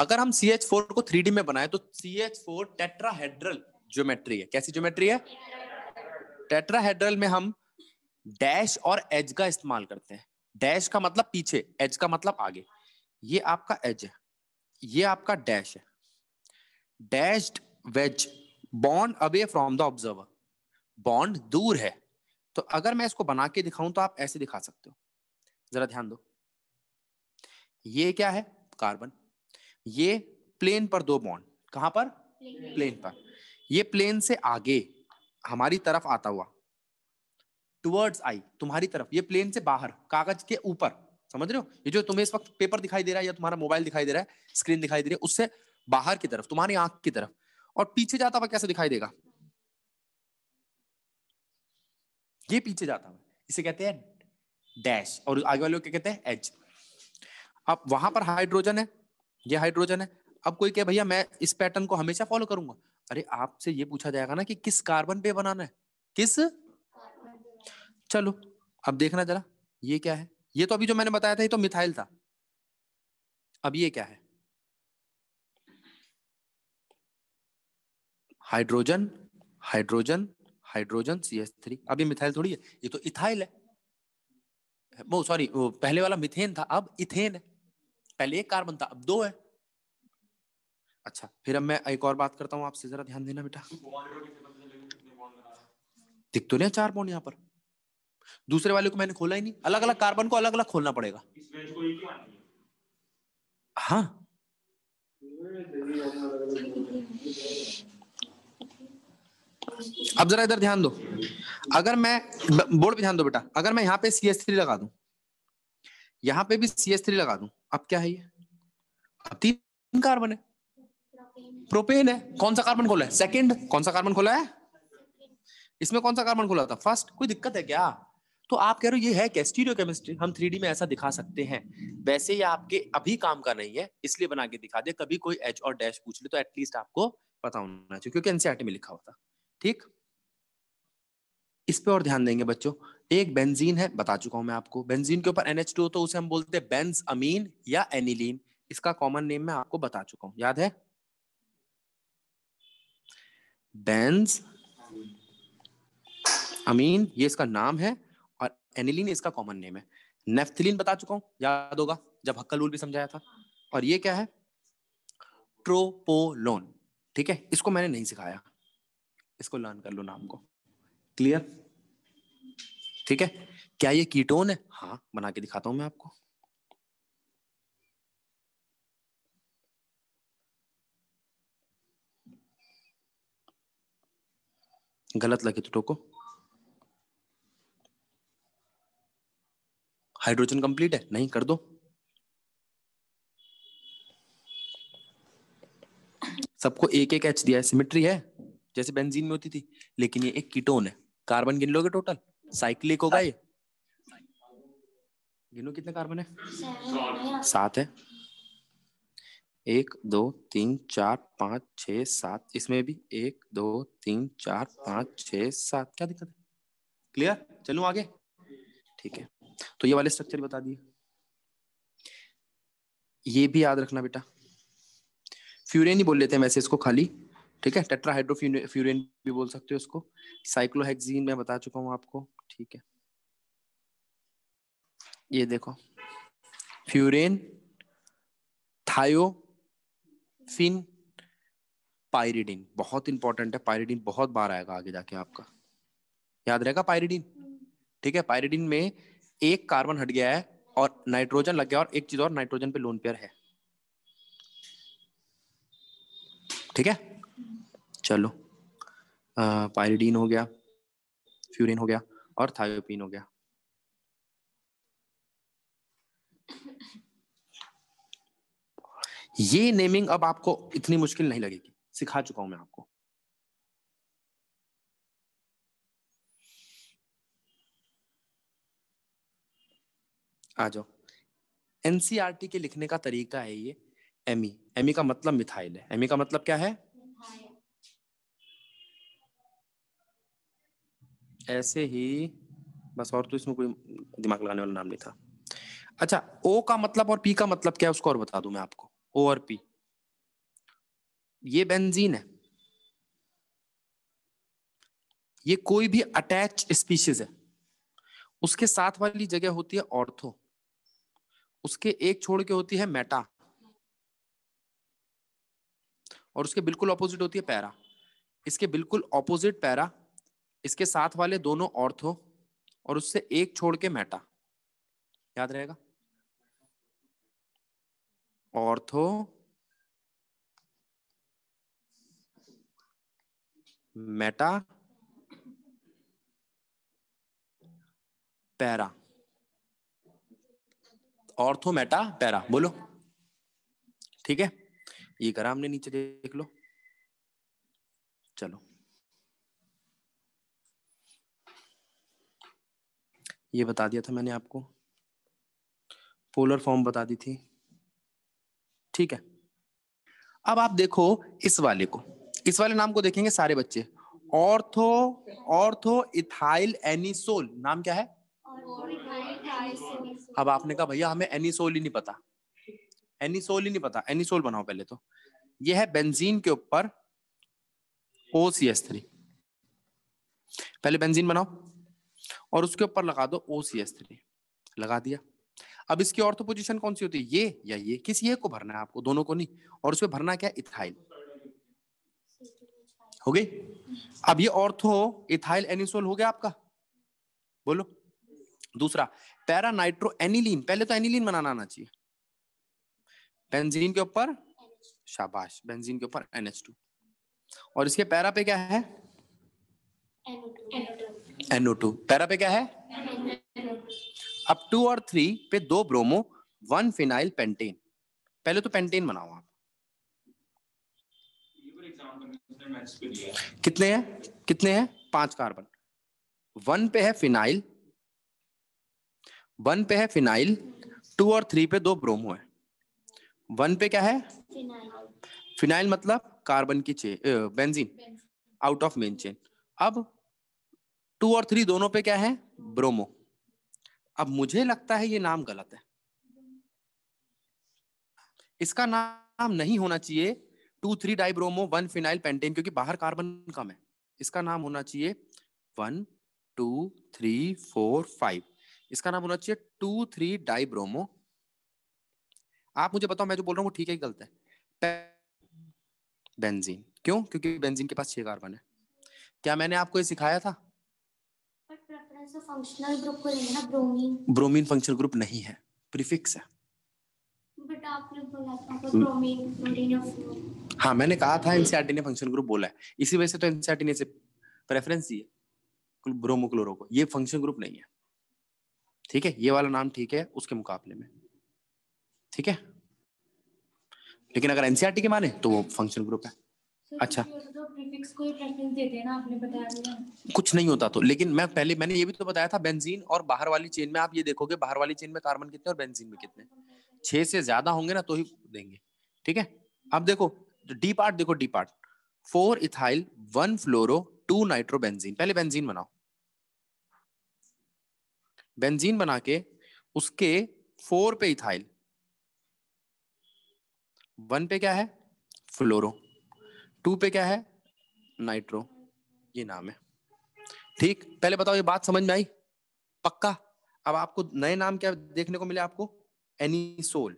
अगर हम C H four को थ्री डी में बनाए तो C H four tetrahedral geometry है कैसी ज्योमेट्री है टेट्राहेड्रल में हम डैश और एज का इस्तेमाल करते हैं डैश का मतलब पीछे एज का मतलब आगे ये आपका एज है ये आपका डैश है dashed wedge bond away from the observer bond दूर है तो अगर मैं इसको बना के दिखाऊं तो आप ऐसे दिखा सकते हो जरा ध्यान दो ये क्या है कार्बन ये प्लेन पर दो बॉन्ड कहां पर प्लेन पर ये प्लेन से आगे हमारी तरफ आता हुआ टुवर्ड्स आई तुम्हारी तरफ ये प्लेन से बाहर कागज के ऊपर समझ रहे हो ये जो तुम्हें इस वक्त पेपर दिखाई दे रहा है या तुम्हारा मोबाइल दिखाई दे रहा है स्क्रीन दिखाई दे रही है उससे बाहर की तरफ तुम्हारी आंख की तरफ और पीछे जाता हुआ कैसे दिखाई देगा ये पीछे जाता हुआ इसे कहते हैं डैश और आगे वाले क्या कहते हैं एज अब वहां पर हाइड्रोजन है ये हाइड्रोजन है अब कोई कहे भैया मैं इस पैटर्न को हमेशा फॉलो करूंगा अरे आपसे ये पूछा जाएगा ना कि किस कार्बन पे बनाना है किस चलो अब देखना जरा ये क्या है ये तो अभी जो मैंने बताया था ये तो मिथाइल था अब ये क्या है hydrogen hydrogen hydrogen C S three अब ये मिथाइल थोड़ी है ये तो इथाइल है वो सॉरी पहले वाला मिथेन था अब इथेन है पहले एक कार्बन था अब दो है अच्छा फिर अब मैं एक और बात करता हूँ आपसे जरा ध्यान देना बेटा दिख तो नहीं चार बॉन्ड यहाँ पर दूसरे वाले को मैंने खोला ही नहीं अलग अलग कार्बन को अलग अलग खोलना पड़ेगा हाँ अब जरा इधर ध्यान दो अगर मैं बोर्ड पे ध्यान दो बेटा अगर मैं यहाँ पे सी एस थ्री लगा दू यहां पे भी सी एस थ्री लगा दू अब क्या है ये अब तीन कार्बन है प्रोपेन है कौन सा कार्बन खोला है सेकेंड कौन सा कार्बन खोला है इसमें कौन सा कार्बन खोला था फर्स्ट कोई दिक्कत है क्या तो आप कह रहे हो ये है कैस्टीरियो केमिस्ट्री हम थ्री में ऐसा दिखा सकते हैं वैसे ये आपके अभी काम का नहीं है इसलिए बना के दिखा दे कभी कोई एच और डैश पूछ ले तो एटलीस्ट आपको पता होना चाहिए क्योंकि एनसीआरटी e में लिखा हुआ था ठीक इस पे और ध्यान देंगे बच्चों एक बेंजीन है बता चुका हूं मैं आपको बेंजीन के ऊपर एनएच टू तो उसे हम बोलते हैं बेंस अमीन या एनिलीन इसका कॉमन नेम मैं आपको बता चुका हूं याद है बेंस अमीन ये इसका नाम है और एनिलीन इसका कॉमन नेम है नेफ्थिलीन बता चुका हूं याद होगा जब हक्का रूल भी समझाया था और ये क्या है ट्रोपोलोन ठीक है इसको मैंने नहीं सिखाया इसको लर्न कर लो नाम को क्लियर ठीक है क्या ये कीटोन है हाँ बना के दिखाता हूं मैं आपको गलत लगे तो टोको हाइड्रोजन कंप्लीट है नहीं कर दो सबको एक एक एच दिया है सिमिट्री है जैसे बेंजीन में होती थी लेकिन ये एक कीटोन है कार्बन गिन लोगे टोटल साइक्लिक होगा ये गिनो कितने कार्बन है सात है एक दो तीन चार पांच छ सात इसमें भी एक दो तीन चार पांच छ सात क्या दिक्कत है क्लियर चलू आगे ठीक है तो ये वाले स्ट्रक्चर बता दिए ये भी याद रखना बेटा फ्यूरेन ही बोल लेते हैं वैसे इसको खाली ठीक है टेट्राहाइड्रोफ्यूरिन भी बोल सकते हो उसको साइक्लोहेक्सीन मैं बता चुका हूँ आपको ठीक है ये देखो फ्यूरेन थायोफिन पायरिडीन बहुत इंपॉर्टेंट है पायरिडीन बहुत बार आएगा आगे जाके आपका याद रहेगा पायरिडीन ठीक है पायरिडीन में एक कार्बन हट गया है और नाइट्रोजन लग गया और एक चीज और नाइट्रोजन पे लोन पेयर है ठीक है चलो पायरिडीन हो गया फ्यूरिन हो गया और थायोपिन हो गया ये नेमिंग अब आपको इतनी मुश्किल नहीं लगेगी सिखा चुका हूं मैं आपको आ जाओ एनसीआरटी e के लिखने का तरीका है ये एमई एमई e। e का मतलब मिथाइल है एमई का मतलब क्या है ऐसे ही बस और तो इसमें कोई दिमाग लगाने वाला नाम नहीं था अच्छा ओ का मतलब और पी का मतलब क्या है उसको और बता दू मैं आपको ओ और पी ये बेंजीन है ये कोई भी अटैच स्पीशीज है उसके साथ वाली जगह होती है ऑर्थो उसके एक छोड़ के होती है मेटा और उसके बिल्कुल ऑपोजिट होती है पैरा इसके बिल्कुल ऑपोजिट पैरा इसके साथ वाले दोनों ऑर्थो और उससे एक छोड़ के मेटा याद रहेगा ortho meta para ortho meta para बोलो ठीक है ये करा हमने नीचे देख लो चलो ये बता दिया था मैंने आपको पोलर फॉर्म बता दी थी ठीक है अब आप देखो इस वाले को इस वाले नाम को देखेंगे सारे बच्चे ऑर्थो ऑर्थो इथाइल एनिसोल नाम क्या है अब आपने कहा भैया हमें एनिसोल ही नहीं पता एनिसोल ही नहीं पता एनिसोल बनाओ पहले तो यह है बेंजीन के ऊपर ओ सी एस थ्री पहले बेंजीन बनाओ और उसके ऊपर लगा दो ओ सी एस थ्री लगा दिया अब इसकी ऑर्थो तो पोजिशन कौन सी होती है ये या ये किस ये को भरना है आपको दोनों को नहीं और उसमें भरना क्या इथाइल हो गई अब ये ऑर्थो इथाइल एनिसोल हो गया आपका बोलो दूसरा पैरा नाइट्रो एनिलीन पहले तो एनिलीन बनाना आना चाहिए बेंजीन के ऊपर शाबाश बेंजीन के ऊपर एनएच और इसके पैरा पे क्या है एनओ टू पैरा पे क्या है अब टू और थ्री पे दो ब्रोमो वन फिनाइल पेंटेन पहले तो पेंटेन बनाओ आप कितने हैं कितने हैं पांच कार्बन वन पे है फिनाइल वन पे है फिनाइल टू और थ्री पे दो ब्रोमो है वन पे क्या है फिनाइल मतलब कार्बन की chain benzene out of main chain अब टू और थ्री दोनों पे क्या है ब्रोमो अब मुझे लगता है ये नाम गलत है इसका नाम नहीं होना चाहिए two three dibromo one phenyl pentane क्योंकि बाहर कार्बन कम है इसका नाम होना चाहिए one two three four five इसका नाम होना चाहिए टू थ्री डाइब्रोमो आप मुझे बताओ मैं जो बोल रहा हूँ ठीक है गलत है बेंजीन क्यों क्योंकि बेंजीन के पास छह कार्बन है क्या मैंने आपको ये सिखाया था फंक्शनल ग्रुप को लेंगे ना ब्रोमीन ब्रोमीन फंक्शनल ग्रुप नहीं है प्रीफिक्स है बट आपने बोला ब्रोमीन ब्रोमीन हाँ मैंने कहा था एनसीईआरटी ने फंक्शनल ग्रुप बोला है इसी वजह से तो एनसीईआरटी ने इसे प्रेफरेंस दी है ब्रोमो क्लोरो को ये फंक्शनल ग्रुप नहीं है ठीक है ये वाला नाम ठीक है उसके मुकाबले में ठीक है लेकिन अगर एनसीआरटी के माने तो वो फंक्शनल ग्रुप है अच्छा तो प्रीफिक्स को प्रेफरेंस देते हैं ना आपने बताया कुछ नहीं होता तो लेकिन मैं पहले मैंने ये भी तो बताया था बेंजीन और बाहर वाली चेन में आप ये देखोगे बाहर वाली चेन में कार्बन कितने और बेंजीन में कितने छह से ज्यादा होंगे ना तो ही देंगे ठीक है अब देखो डी पार्ट देखो D part four ethyl one fluoro two nitro benzene पहले बेंजीन बनाओ बेंजीन बना के उसके फोर पे इथाइल वन पे क्या है फ्लोरो टू पे क्या है नाइट्रो ये नाम है ठीक पहले बताओ ये बात समझ में आई पक्का अब आपको नए नाम क्या देखने को मिले आपको एनीसोल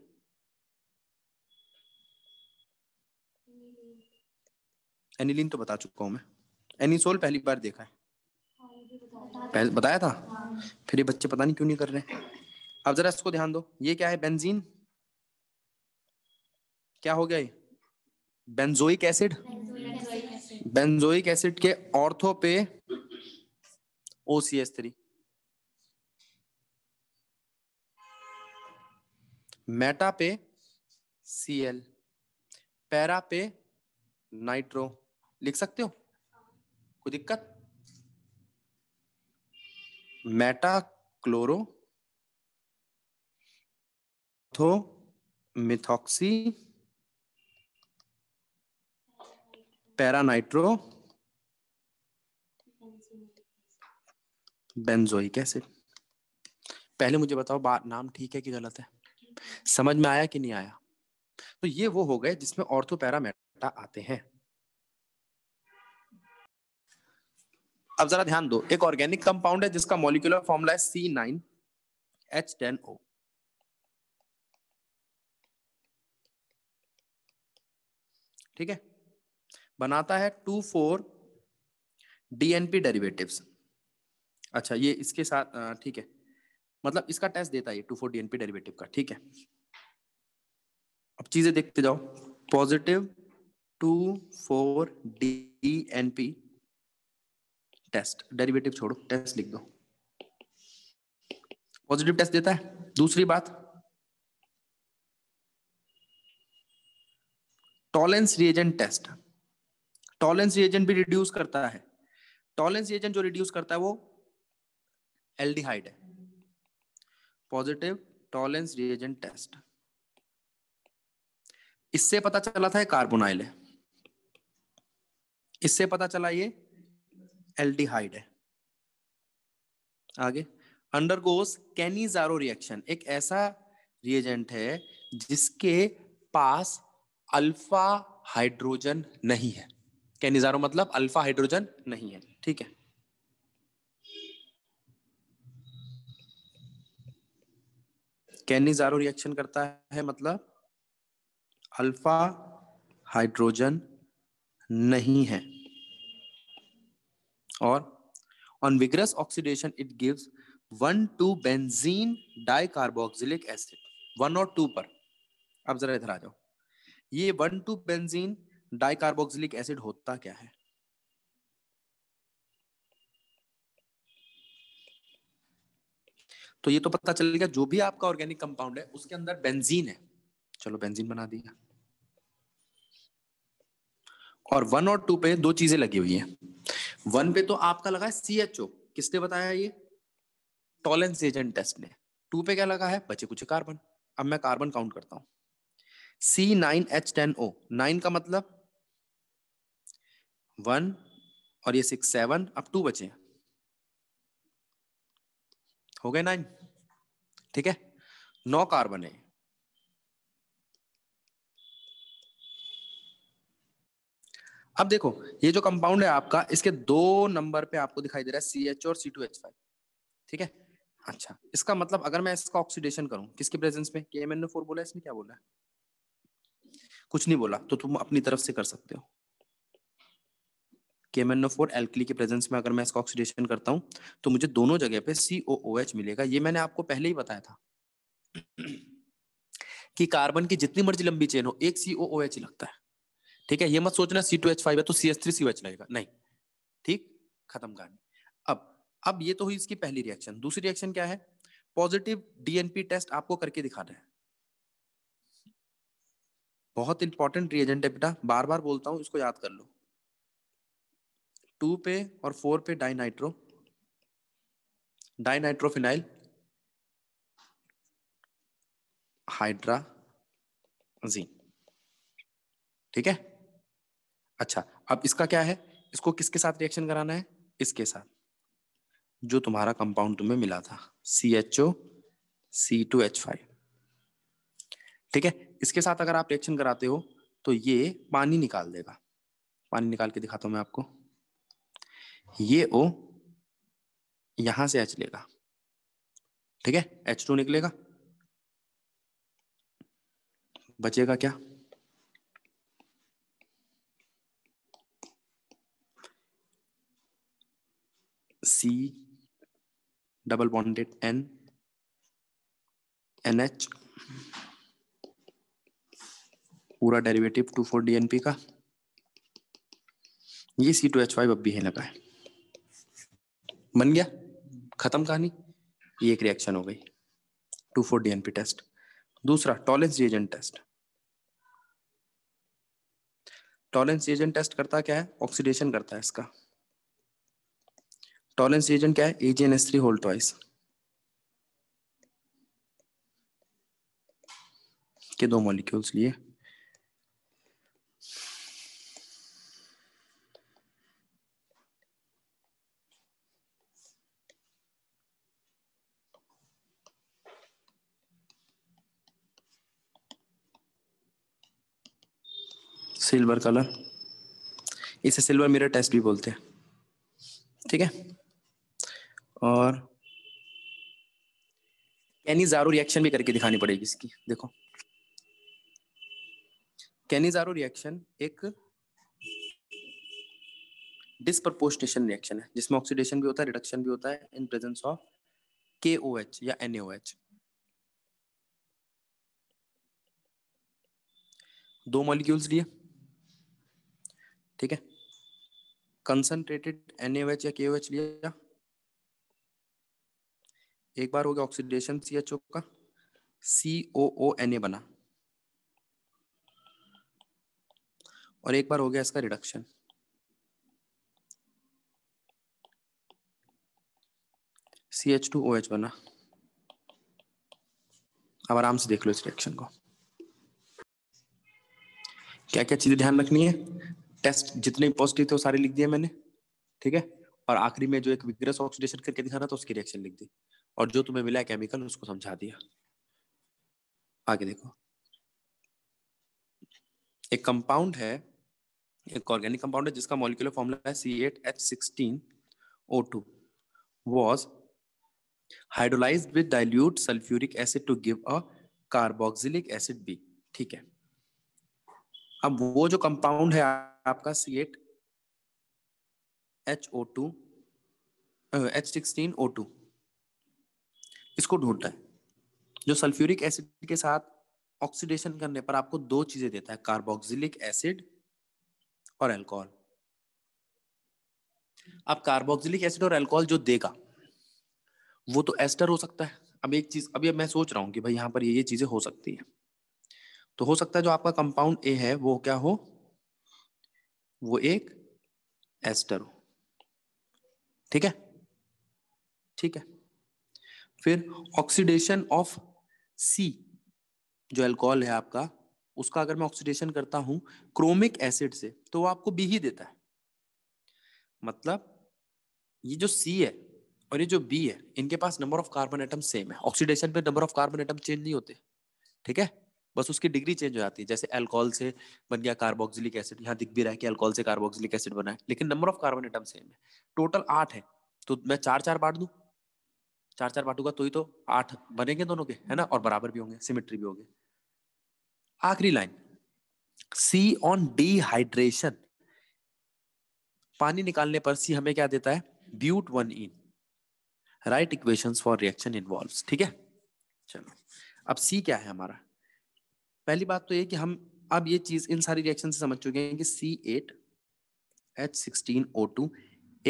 एनिलिन तो बता चुका हूं मैं एनीसोल पहली बार देखा है पहले बताया था फिर ये बच्चे पता नहीं क्यों नहीं कर रहे अब जरा इसको ध्यान दो ये क्या है बेंजीन क्या हो गया ये बेंजोइक एसिड बेंजोइक एसिड के ऑर्थो पे O C S three meta पे सी एल पैरा पे नाइट्रो लिख सकते हो कोई दिक्कत मेटा क्लोरो थो मिथॉक्सी नाइट्रो बेंजोइक एसिड पहले मुझे बताओ नाम ठीक है कि गलत है समझ में आया कि नहीं आया तो ये वो हो गए जिसमें ऑर्थो पैरामेटा आते हैं अब जरा ध्यान दो एक ऑर्गेनिक कंपाउंड है जिसका मॉलिकुलर फॉर्मूला है C nine H ten O ठीक है बनाता है टू फोर डीएनपी डेरिवेटिव्स अच्छा ये इसके साथ ठीक है मतलब इसका टेस्ट देता है टू फोर डीएनपी डेरिवेटिव का ठीक है अब चीजें देखते जाओ positive two four D N P test derivative छोड़ो टेस्ट लिख दो पॉजिटिव टेस्ट देता है दूसरी बात Tollens reagent test Tollens reagent भी रिड्यूस करता है टॉलेंस रिएजेंट जो रिड्यूस करता है वो एल्डिहाइड है पॉजिटिव टॉलेंस रिएजेंट टेस्ट इससे पता चला था कार्बोनाइल है इससे पता चला ये एल्डिहाइड है आगे अंडरगोस कैनिजारो रिएक्शन एक ऐसा रिएजेंट है जिसके पास अल्फा हाइड्रोजन नहीं है कैनिजारो मतलब अल्फा हाइड्रोजन नहीं है ठीक है कैनिजारो रिएक्शन करता है मतलब अल्फा हाइड्रोजन नहीं है और on vigorous oxidation it gives one two benzene dicarboxylic acid one और टू पर अब जरा इधर आ जाओ ये one two benzene dicarboxylic acid होता क्या है तो ये तो पता चल गया जो भी आपका ऑर्गेनिक कंपाउंड है उसके अंदर बेंजीन है चलो बेंजीन बना दिया और वन और टू पे दो चीजें लगी हुई हैं वन पे तो आपका लगा है सी एच ओ किसने बताया ये टॉलेंस एजेंट टेस्ट ने टू पे क्या लगा है बचे कुछ कार्बन अब मैं कार्बन काउंट करता हूं C nine H ten O nine का मतलब वन और ये सिक्स सेवन अब टू बचे हैं हो गए नाइन ठीक है नौ कार्बन है अब देखो ये जो कंपाउंड है आपका इसके दो नंबर पे आपको दिखाई दे रहा है सी एच और सी टू एच फाइव ठीक है अच्छा इसका मतलब अगर मैं इसका ऑक्सीडेशन करूं किसके प्रेजेंस में के एम एन फोर बोला इसने क्या बोला कुछ नहीं बोला तो तुम अपनी तरफ से कर सकते हो K M N O four alkali के प्रेजेंस में अगर मैं इसका ऑक्सीडेशन करता हूँ तो मुझे दोनों जगह पे सी ओ ओ एच मिलेगा ये मैंने आपको पहले ही बताया था कि कार्बन की जितनी मर्जी लंबी चेन हो एक सी ओ ओ एच लगता है ठीक है ये मत सोचना सी टू एच फाइव है तो C H three C H लगेगा नहीं ठीक खत्म कहानी अब अब ये तो हुई इसकी पहली रिएक्शन दूसरी रिएक्शन क्या है पॉजिटिव डीएनपी टेस्ट आपको करके दिखा रहे हैं बहुत इंपॉर्टेंट रिएजेंट है बेटा बार बार बोलता हूँ इसको याद कर लो टू पे और फोर पे डाइनाइट्रो डाइनाइट्रोफिनाइल हाइड्राजीन ठीक है अच्छा अब इसका क्या है इसको किसके साथ रिएक्शन कराना है इसके साथ जो तुम्हारा कंपाउंड तुम्हें मिला था C H O C two H five ठीक है इसके साथ अगर आप रिएक्शन कराते हो तो ये पानी निकाल देगा पानी निकाल के दिखाता हूं मैं आपको ये ओ यहां से एच लेगा ठीक है एच टू निकलेगा बचेगा क्या C double bonded N N H पूरा डेरिवेटिव टू फोर डीएनपी का ये सी टू एच फाइव अब भी है लगा है बन गया खत्म कहानी ये एक रिएक्शन हो गई टू फोर डीएनपी टेस्ट दूसरा Tollens reagent test Tollens reagent test करता क्या है ऑक्सीडेशन करता है इसका टॉलेंस रिएजेंट क्या है एजीएनएस थ्री होल्ड ट्वाइस के दो मॉलिक्यूल्स लिए सिल्वर कलर इसे सिल्वर मिरर टेस्ट भी बोलते हैं ठीक है और कैनी जारू रिएक्शन भी करके दिखानी पड़ेगी इसकी देखो कैनी जारू रिएक्शन एक डिसप्रपोस्टेशन रिएक्शन है जिसमें ऑक्सीडेशन भी होता है रिडक्शन भी होता है इन presence of K O H या एन ओ एच दो मॉलिक्यूल्स लिए ठीक है कंसनट्रेटेड एनएच या के लिया एक बार हो गया ऑक्सीडेशन सी एच ओ का सी ओ ओ एन ए बना और एक बार हो गया इसका reduction C H two O H बना अब आराम से देख लो इस रिएक्शन को क्या क्या चीजें ध्यान रखनी है टेस्ट जितने पॉजिटिव थे वो सारे लिख दिए मैंने ठीक है और आखिरी में जो एक विग्रस ऑक्सीडेशन करके दिखा रहा था उसकी रिएक्शन लिख दी और जो तुम्हें मिला केमिकल उसको समझा दिया आगे देखो एक कंपाउंड है एक ऑर्गेनिक कंपाउंड है जिसका मॉलिकुलर फॉर्मूला है C eight H sixteen O two was hydrolyse with dilute sulphuric acid to give a carboxylic acid B ठीक है अब वो जो कंपाउंड है आपका C eight H O two H sixteen O two इसको ढूंढता है जो सल्फ्यूरिक एसिड के साथ ऑक्सीडेशन करने पर आपको दो चीजें देता है कार्बोक्सिलिक एसिड और एल्कोहल अब कार्बोक्सिलिक एसिड और एल्कोहल जो देगा वो तो एस्टर हो सकता है अब एक चीज अभी मैं सोच रहा हूं कि भाई यहां पर ये ये चीजें हो सकती है तो हो सकता है जो आपका कंपाउंड ए है वो क्या हो वो एक एस्टर हो ठीक है ठीक है फिर ऑक्सीडेशन ऑफ सी जो अल्कोहल है आपका उसका अगर मैं ऑक्सीडेशन करता हूं क्रोमिक एसिड से तो वो आपको बी ही देता है मतलब ये जो सी है और ये जो बी है इनके पास number of carbon atom same है ऑक्सीडेशन पे number of carbon atom change नहीं होते ठीक है बस उसकी डिग्री चेंज हो जाती है जैसे एल्कोहल से बन गया कार्बोक्सिलिक एसिड यहाँ दिख भी रहा है कि एल्कोहल से कार्बोक्सिलिक एसिड बना है लेकिन number of carbon item same है टोटल आठ है तो मैं चार चार बांट दू चार चार बांटूंगा तो ही तो आठ बनेंगे दोनों के है ना और बराबर भी होंगे सिमेट्री भी होंगे आखिरी लाइन सी ऑन डिहाइड्रेशन पानी निकालने पर सी हमें क्या देता है but one ene write equations for reaction involve ठीक है चलो अब सी क्या है हमारा पहली बात तो ये कि हम अब ये चीज इन सारी रिएक्शन से समझ चुके हैं कि C eight H sixteen O two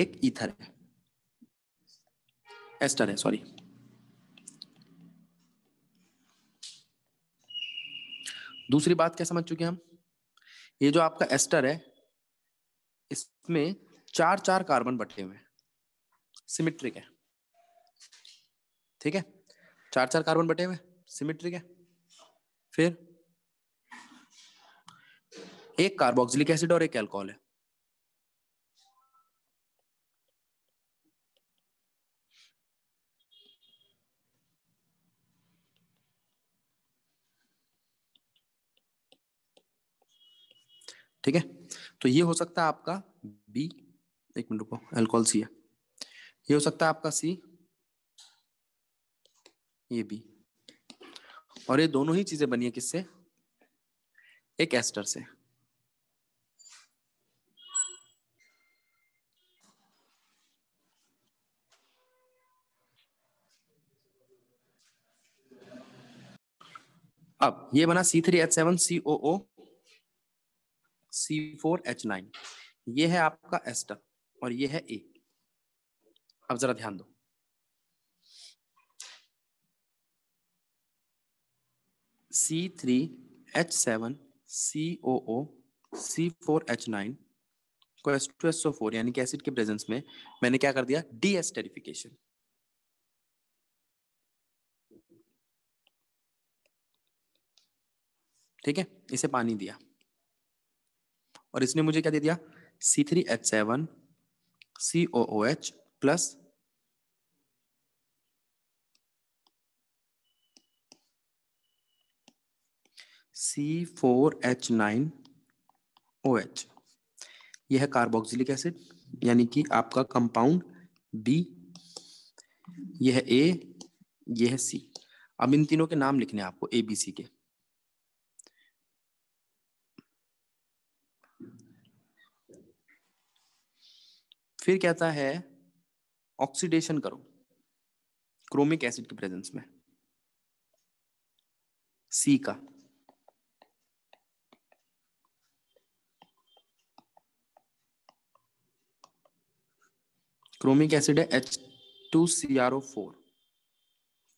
एक ईथर है एस्टर है सॉरी दूसरी बात क्या समझ चुके हैं हम ये जो आपका एस्टर है इसमें चार चार कार्बन बटे हुए हैं सिमेट्रिक है ठीक है चार चार कार्बन बटे हुए सिमेट्रिक है फिर एक कार्बोक्सिलिक एसिड और एक एल्कोहल है ठीक है तो ये हो सकता है आपका बी एक मिनट रुको एल्कोहल सी है ये हो सकता है आपका सी ये बी और ये दोनों ही चीजें बनी है किससे एक एस्टर से अब ये बना C three H seven C O O C four H nine ये है आपका एस्टर और ये है ए अब जरा ध्यान दो C three H seven C O O C four H nine को S two S O four यानी कि एसिड के प्रेजेंस में मैंने क्या कर दिया डी एस्टरिफिकेशन ठीक है इसे पानी दिया और इसने मुझे क्या दे दिया C three H seven C O O H plus C four H nine O H यह है कार्बोक्सिलिक एसिड यानी कि आपका कंपाउंड बी यह है ए यह है सी अब इन तीनों के नाम लिखने हैं आपको ए बी सी के फिर कहता है ऑक्सीडेशन करो क्रोमिक एसिड के प्रेजेंस में सी का क्रोमिक एसिड है H two C R O four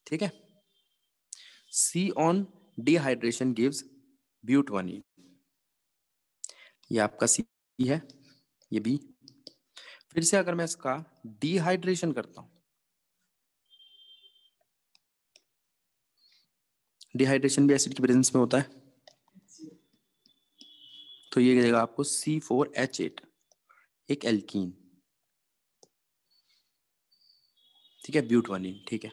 ठीक है C on dehydration gives but one ये आपका सी है ये बी फिर से अगर मैं इसका डिहाइड्रेशन करता हूं डिहाइड्रेशन भी एसिड की प्रेजेंस में होता है तो ये देगा आपको सी फोर एच एट एक एल्कीन ठीक है ब्यूट वाली ठीक है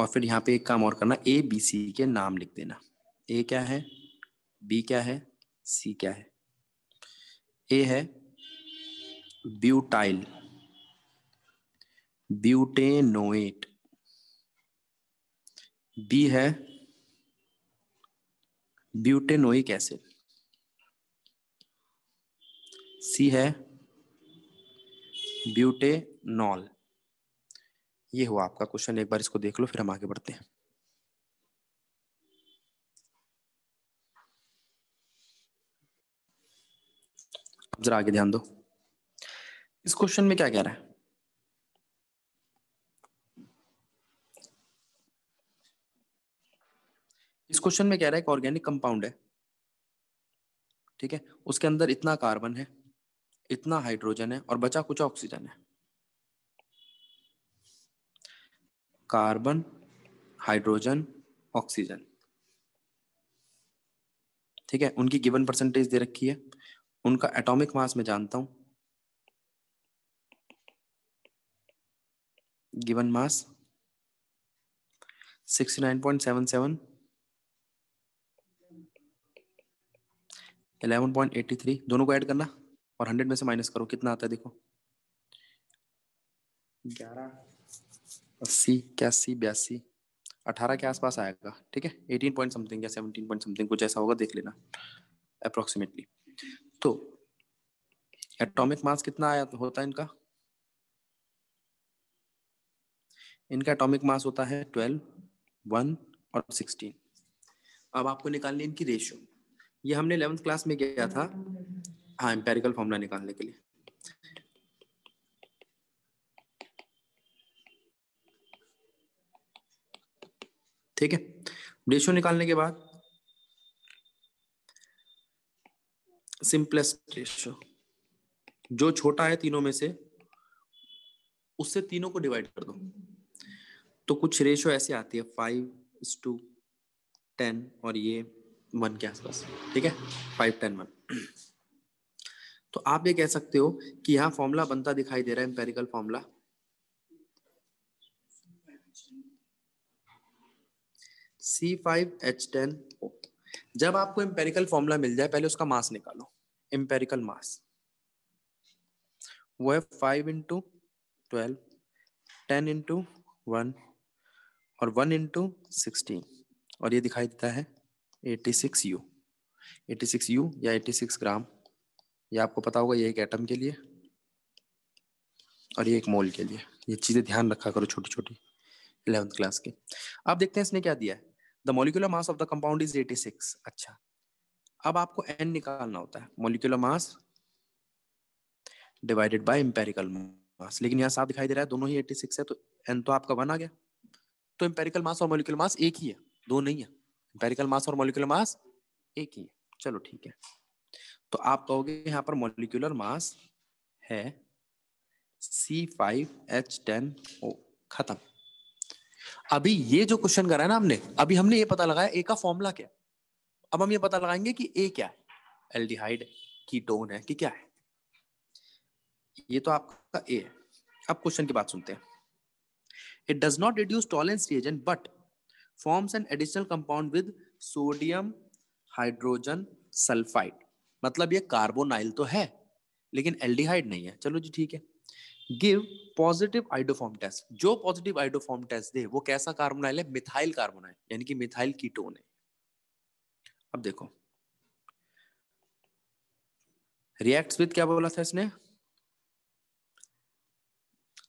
और फिर यहां पे एक काम और करना ए बी सी के नाम लिख देना ए क्या है बी क्या है सी क्या है ए है ब्यूटाइल ब्यूटेनोएट बी है ब्यूटेनोइक एसिड सी है ब्यूटेनॉल ये हुआ आपका क्वेश्चन एक बार इसको देख लो फिर हम आगे बढ़ते हैं जरा आगे ध्यान दो इस क्वेश्चन में क्या कह रहा है इस क्वेश्चन में कह रहा है एक ऑर्गेनिक कंपाउंड है ठीक है उसके अंदर इतना कार्बन है इतना हाइड्रोजन है और बचा कुछ ऑक्सीजन है कार्बन हाइड्रोजन ऑक्सीजन ठीक है उनकी गिवन परसेंटेज दे रखी है उनका एटॉमिक मास मैं जानता हूं गिवन मास 69.77 11.83 दोनों को ऐड करना और 100 में से माइनस करो कितना आता है देखो ग्यारह अस्सी इक्यासी बयासी अठारह के आसपास आएगा ठीक है एटीन पॉइंट समथिंग या सेवनटीन पॉइंट समथिंग कुछ ऐसा होगा देख लेना अप्रोक्सीमेटली तो एटॉमिक मास कितना आया तो होता है इनका इनका एटॉमिक मास होता है ट्वेल्व वन और सिक्सटीन अब आपको निकालनी इनकी रेशियो ये हमने इलेवंथ क्लास में किया था हाँ एम्पेरिकल फॉर्मूला निकालने के लिए ठीक है रेशियो निकालने के बाद सिंपलेस्ट रेशियो जो छोटा है तीनों में से उससे तीनों को डिवाइड कर दो तो कुछ रेशो ऐसे आती है फाइव टू टेन और ये वन के आसपास ठीक है फाइव टेन वन तो आप ये कह सकते हो कि यहाँ फॉर्मूला बनता दिखाई दे रहा है empirical formula C five H ten जब आपको एम्पेरिकल फॉर्मूला मिल जाए पहले उसका मास निकालो एम्पेरिकल मास वो है five into twelve ten into one और वन इंटू सिक्सटीन और ये दिखाई देता है eighty six u eighty six u या एटी सिक्स ग्राम ये आपको पता होगा ये एक एटम के लिए और ये एक मोल के लिए ये चीजें ध्यान रखा करो छोटी छोटी इलेवंथ क्लास के आप देखते हैं इसने क्या दिया है the molecular mass of the compound is eighty six अच्छा अब आपको एन निकालना होता है molecular mass divided by empirical mass लेकिन यहाँ साफ दिखाई दे रहा है दोनों ही 86 है तो एन तो आपका वन आ गया तो एम्पेरिकल मास और मोलिकुलर मास एक ही है दो नहीं है एम्पेरिकल मास और मोलिकुलर मास एक ही है चलो ठीक है तो आप कहोगे यहाँ पर मोलिकुलर मास है C five H ten O खत्म अभी ये जो क्वेश्चन करा है ना हमने अभी हमने ये पता लगाया ए का फॉर्मूला क्या है अब हम ये पता लगाएंगे कि ए क्या है एल्डिहाइड कीटोन है कि क्या है ये तो आपका ए है अब क्वेश्चन की बात सुनते हैं it does not reduce Tollens reagent but forms an addition compound with sodium hydrogen sulphide मतलब ये कार्बोनाइल तो है लेकिन एल्डिहाइड नहीं है चलो जी ठीक है गिव पॉजिटिव आइडोफॉर्म टेस्ट जो पॉजिटिव आइडोफॉर्म टेस्ट दे वो कैसा कार्बोनाइल है मिथाइल कार्बोनाइल यानी कि मिथाइल कीटोन है अब देखो रिएक्ट्स विद क्या बोला था इसने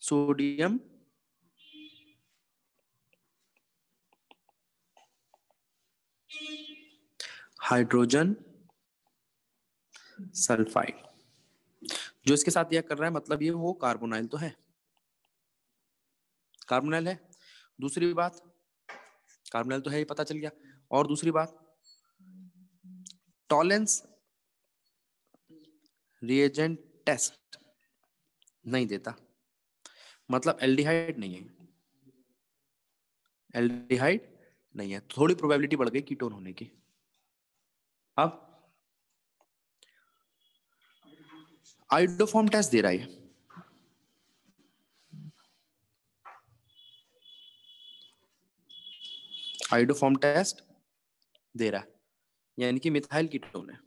सोडियम हाइड्रोजन सल्फाइड जो इसके साथ यह कर रहा है मतलब ये वो कार्बोनाइल तो है कार्बोनाइल है दूसरी बात कार्बोनाइल तो है ही पता चल गया और दूसरी बात टॉलेंस रिएजेंट टेस्ट नहीं देता मतलब एल्डिहाइड नहीं है एल्डिहाइड नहीं है तो थोड़ी प्रोबेबिलिटी बढ़ गई कीटोन होने की अब आइडोफॉर्म टेस्ट दे रहा है आइडोफॉर्म टेस्ट दे रहा है यानी कि मिथाइल कीटोन है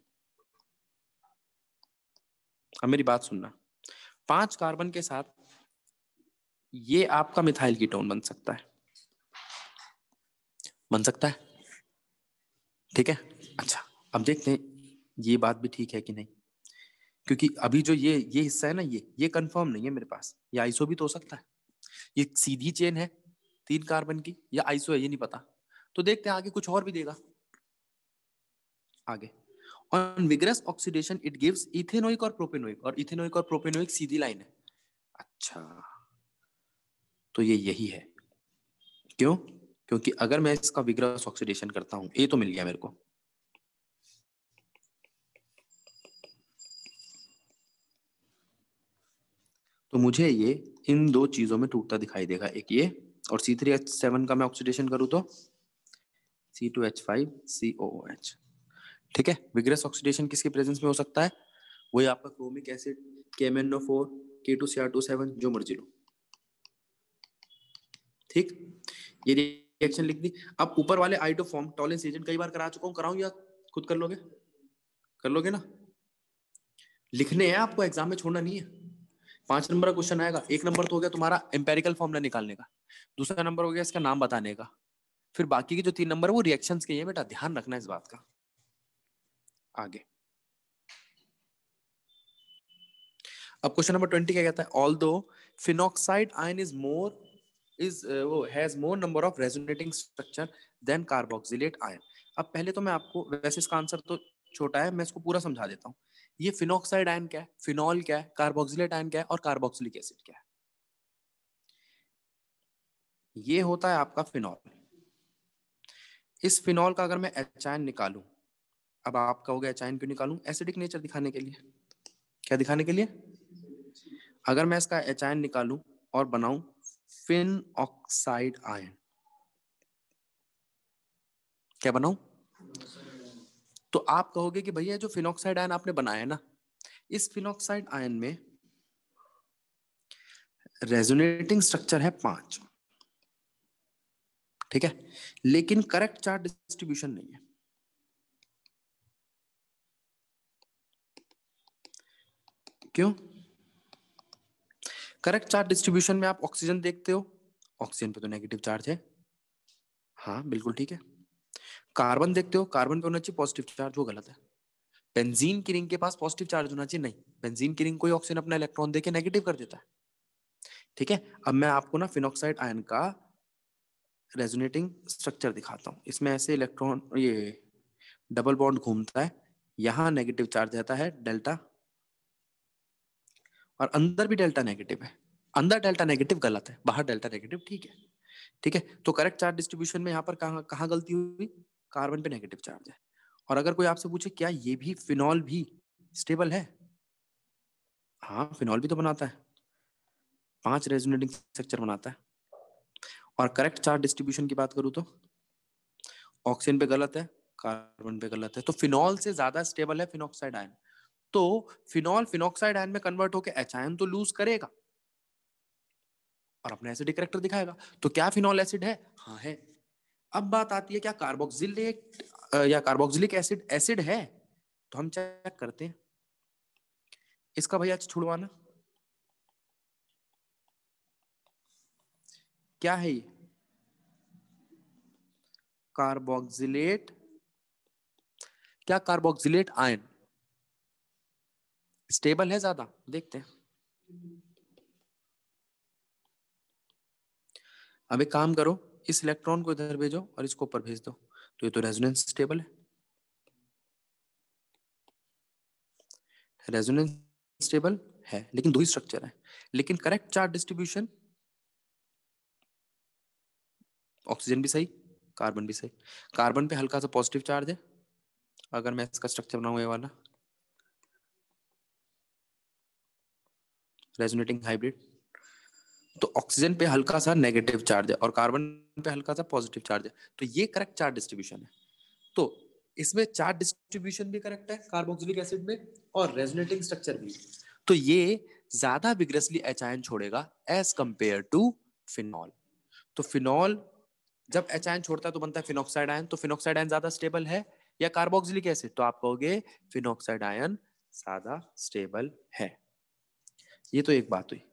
अब मेरी बात सुनना पांच कार्बन के साथ ये आपका मिथाइल कीटोन बन सकता है बन सकता है ठीक है अच्छा अब देखते हैं ये बात भी ठीक है कि नहीं क्योंकि अभी जो ये ये हिस्सा है ना ये ये कंफर्म नहीं है मेरे पास ये आइसो भी तो हो सकता है ये सीधी चेन है तीन कार्बन की या आइसो है ये नहीं पता तो देखते हैं आगे कुछ और भी देगा आगे on vigorous oxidation it gives ethanoic और प्रोपेनोइक और इथेनोइक और प्रोपेनोइक सीधी लाइन है अच्छा तो ये यही है क्यों क्योंकि अगर मैं इसका विग्रस ऑक्सीडेशन करता हूं ए तो मिल गया मेरे को तो मुझे ये इन दो चीजों में टूटता दिखाई देगा एक ये और C3H7 का मैं ऑक्सीडेशन करूं तो C2H5COOH COOH ठीक है विग्रेस ऑक्सीडेशन किसके प्रेजेंस में हो सकता है वही आपका chromic acid K M N O four K two C R two seven जो मर्जी लो ठीक ये रिएक्शन लिख दी अब ऊपर वाले आइडोफॉर्म टॉलेंस एजेंट कई बार करा चुका हूँ कराऊं या खुद कर लोगे कर लोगे ना लिखने हैं आपको एग्जाम में छोड़ना नहीं है पांच नंबर का क्वेश्चन आएगा एक नंबर तो हो गया तुम्हारा एम्पेरिकल फॉर्मुला निकालने का दूसरा नंबर हो गया इसका नाम बताने का फिर बाकी के जो तीन नंबर वो रिएक्शंस के हैं बेटा ध्यान रखना इस बात का आगे अब क्वेश्चन नंबर ट्वेंटी क्या कहता है although phenoxide ion is more is वो has more number of resonating structure than carboxylate ion अब पहले तो मैं आपको वैसे इसका आंसर तो छोटा है मैं इसको पूरा समझा देता हूँ ये फिनोक्साइड आयन क्या है फिनॉल क्या है कार्बोक्सिलेट आयन क्या है और कार्बोक्सिलिक एसिड क्या है ये होता है आपका फिनॉल इस फिनॉल का अगर मैं एच आयन निकालू अब आप कहोगे एच क्यों निकालू एसिडिक नेचर दिखाने के लिए क्या दिखाने के लिए अगर मैं इसका एच निकालू और बनाऊ फिन ऑक्साइड आयन क्या बनाऊ तो आप कहोगे कि भैया जो फिनोक्साइड आयन आपने बनाया है ना इस फिनोक्साइड आयन में रेजोनेटिंग स्ट्रक्चर है पांच ठीक है लेकिन करेक्ट चार्ज डिस्ट्रीब्यूशन नहीं है क्यों करेक्ट चार्ज डिस्ट्रीब्यूशन में आप ऑक्सीजन देखते हो ऑक्सीजन पे तो नेगेटिव चार्ज है हाँ बिल्कुल ठीक है कार्बन देखते हो कार्बन पे होना चाहिए पॉजिटिव चार्ज वो गलत है बेंजीन की रिंग के पास पॉजिटिव चार्ज होना चाहिए नहीं बेंजीन की रिंग कोई ऑक्सीजन अपना इलेक्ट्रॉन देके नेगेटिव कर देता है ठीक है अब मैं आपको ना फिनोक्साइड आयन का रेजोनेटिंग स्ट्रक्चर दिखाता हूँ इसमें ऐसे इलेक्ट्रॉन ये डबल बॉन्ड घूमता है यहाँ नेगेटिव चार्ज रहता है डेल्टा और अंदर भी डेल्टा नेगेटिव है अंदर डेल्टा नेगेटिव गलत है बाहर डेल्टा नेगेटिव ठीक है ठीक है तो करेक्ट चार्ज डिस्ट्रीब्यूशन में यहाँ पर कहा कहा गलती हुई कार्बन पे नेगेटिव चार्ज है और अगर कोई आपसे पूछे क्या ये भी फिनॉल भी स्टेबल है हाँ फिनॉल भी तो बनाता है पांच रेजोनेटिंग स्ट्रक्चर बनाता है और करेक्ट चार्ज डिस्ट्रीब्यूशन की बात करूं तो ऑक्सीजन पे गलत है कार्बन पे गलत है तो फिनॉल से ज्यादा स्टेबल है फिनॉक्साइड आयन तो फिनॉल फिनोक्साइड आयन में कन्वर्ट होकर एच आयन तो लूज करेगा और अपना एसिडिक करेक्टर दिखाएगा तो क्या फिनॉल एसिड है हाँ है अब बात आती है क्या कार्बोक्सिलिक या कार्बोक्सिलिक एसिड एसिड है तो हम चेक करते हैं इसका भैया छुड़वाना क्या है ये कार्बोक्सिलेट क्या कार्बोक्सिलेट आयन स्टेबल है ज्यादा देखते हैं अब एक काम करो इस इलेक्ट्रॉन को इधर भेजो और इसको ऊपर भेज दो तो ये तो रेजोनेंस स्टेबल है रेजोनेंस स्टेबल है लेकिन दो ही स्ट्रक्चर है लेकिन करेक्ट चार्ज डिस्ट्रीब्यूशन ऑक्सीजन भी सही कार्बन भी सही कार्बन पे हल्का सा पॉजिटिव चार्ज है अगर मैं इसका स्ट्रक्चर बनाऊंगा ये वाला रेजोनेटिंग हाइब्रिड तो ऑक्सीजन पे हल्का सा नेगेटिव चार्ज है और कार्बन पे हल्का सा पॉजिटिव चार्ज है तो ये करेक्ट चार्ज डिस्ट्रीब्यूशन है तो इसमें चार्ज डिस्ट्रीब्यूशन भी करेक्ट है कार्बोक्सिलिक एसिड में और रेजोनेटिंग स्ट्रक्चर भी तो ये ज्यादा विग्रसली एच आयन छोड़ेगा एज कंपेयर टू फिनॉल तो फिनॉल जब एच आयन छोड़ता है तो बनता है फिनोक्साइड आयन तो फिनोक्साइड आयन ज्यादा स्टेबल है या कार्बोक्सिलिक एसिड तो आप कहोगे फिनोक्साइड आयन ज्यादा स्टेबल है ये तो एक बात हुई